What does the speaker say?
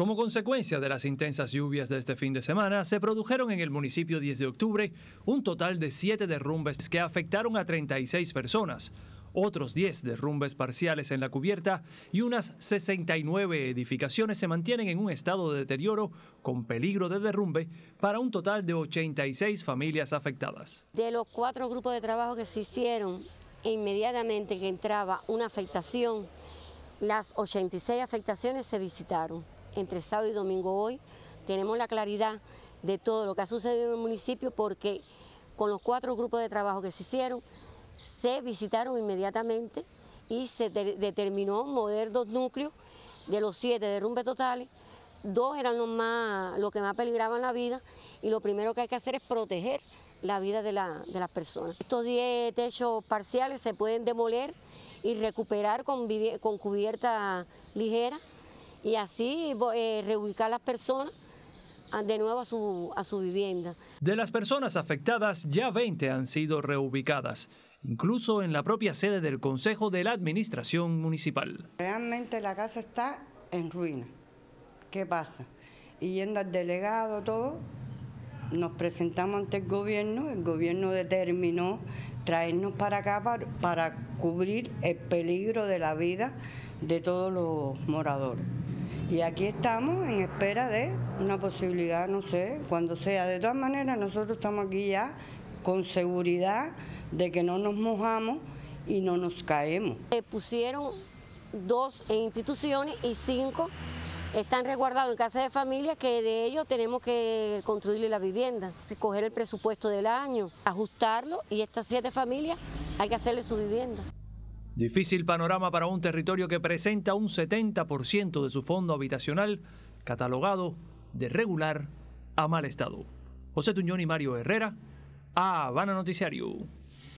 Como consecuencia de las intensas lluvias de este fin de semana, se produjeron en el municipio 10 de octubre un total de 7 derrumbes que afectaron a 36 personas, otros 10 derrumbes parciales en la cubierta y unas 69 edificaciones se mantienen en un estado de deterioro con peligro de derrumbe para un total de 86 familias afectadas. De los cuatro grupos de trabajo que se hicieron, inmediatamente que entraba una afectación, las 86 afectaciones se visitaron entre sábado y domingo hoy, tenemos la claridad de todo lo que ha sucedido en el municipio porque con los cuatro grupos de trabajo que se hicieron, se visitaron inmediatamente y se determinó mover dos núcleos de los siete derrumbes totales. Dos eran los, más, que más peligraban la vida y lo primero que hay que hacer es proteger la vida de, las personas. Estos 10 techos parciales se pueden demoler y recuperar con, con cubierta ligera y así eh, reubicar a las personas de nuevo a su, a su vivienda. De las personas afectadas, ya 20 han sido reubicadas, incluso en la propia sede del Consejo de la Administración Municipal. Realmente la casa está en ruina. ¿Qué pasa? Yendo al delegado, todo, nos presentamos ante el gobierno, el gobierno determinó traernos para acá para, para cubrir el peligro de la vida de todos los moradores. Y aquí estamos en espera de una posibilidad, no sé, cuando sea. De todas maneras, nosotros estamos aquí ya con seguridad de que no nos mojamos y no nos caemos. pusieron dos instituciones y cinco están resguardados en casa de familia que de ellos tenemos que construirle la vivienda, coger el presupuesto del año, ajustarlo y estas siete familias hay que hacerle su vivienda. Difícil panorama para un territorio que presenta un 70% de su fondo habitacional catalogado de regular a mal estado. José Tuñón y Mario Herrera, a Habana Noticiario.